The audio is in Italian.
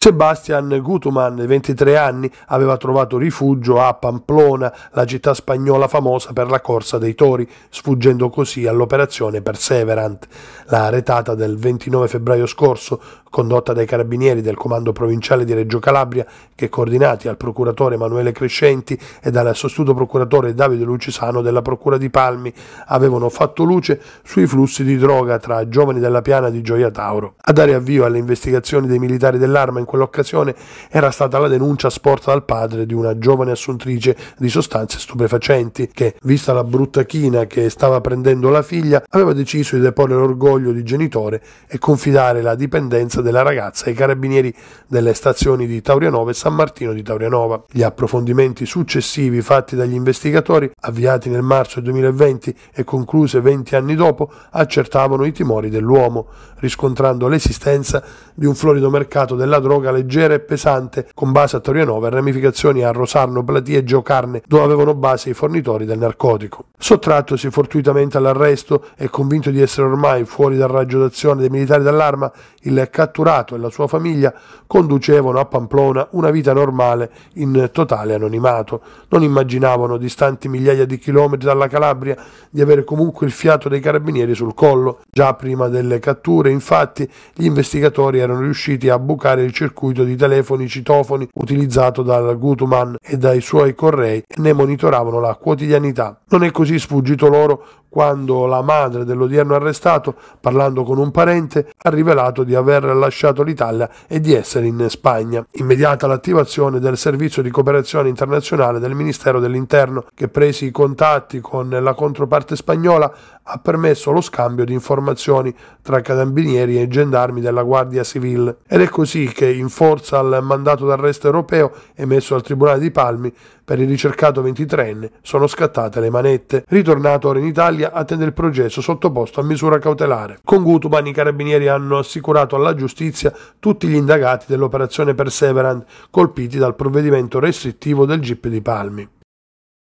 Sebastian Gutuman, 23 anni, aveva trovato rifugio a Pamplona, la città spagnola famosa per la corsa dei tori, sfuggendo così all'operazione Perseverant. La retata del 29 febbraio scorso, condotta dai carabinieri del Comando Provinciale di Reggio Calabria, che coordinati al procuratore Emanuele Crescenti e dal sostituto procuratore Davide Lucisano della Procura di Palmi, avevano fatto luce sui flussi di droga tra giovani della piana di Gioia Tauro. A dare avvio alle investigazioni dei militari dell'arma in quell'occasione era stata la denuncia sporta dal padre di una giovane assuntrice di sostanze stupefacenti che, vista la brutta china che stava prendendo la figlia, aveva deciso di deporre l'orgoglio di genitore e confidare la dipendenza della ragazza ai carabinieri delle stazioni di Taurianova e San Martino di Taurianova. Gli approfondimenti successivi fatti dagli investigatori, avviati nel marzo 2020 e concluse 20 anni dopo, accertavano i timori dell'uomo, riscontrando l'esistenza di un florido mercato della droga droga leggera e pesante con base a Torionova e ramificazioni a Rosarno, Platie e Giocarne dove avevano base i fornitori del narcotico. Sottrattosi fortuitamente all'arresto e convinto di essere ormai fuori dal raggio d'azione dei militari d'allarma, il catturato e la sua famiglia conducevano a Pamplona una vita normale in totale anonimato. Non immaginavano, distanti migliaia di chilometri dalla Calabria, di avere comunque il fiato dei carabinieri sul collo. Già prima delle catture, infatti, gli investigatori erano riusciti a bucare il circuito circuito di telefoni citofoni utilizzato dal Gutman e dai suoi correi e ne monitoravano la quotidianità. Non è così sfuggito loro quando la madre dell'odierno arrestato, parlando con un parente, ha rivelato di aver lasciato l'Italia e di essere in Spagna. Immediata l'attivazione del servizio di cooperazione internazionale del Ministero dell'Interno, che presi i contatti con la controparte spagnola, ha permesso lo scambio di informazioni tra carabinieri e gendarmi della Guardia Civile. Ed è così che, in forza al mandato d'arresto europeo emesso dal Tribunale di Palmi per il ricercato 23enne, sono scattate le manette. Ritornato ora in Italia, Italia attende il processo sottoposto a misura cautelare. Con Gutuban i carabinieri hanno assicurato alla giustizia tutti gli indagati dell'operazione Perseverant colpiti dal provvedimento restrittivo del GIP di Palmi.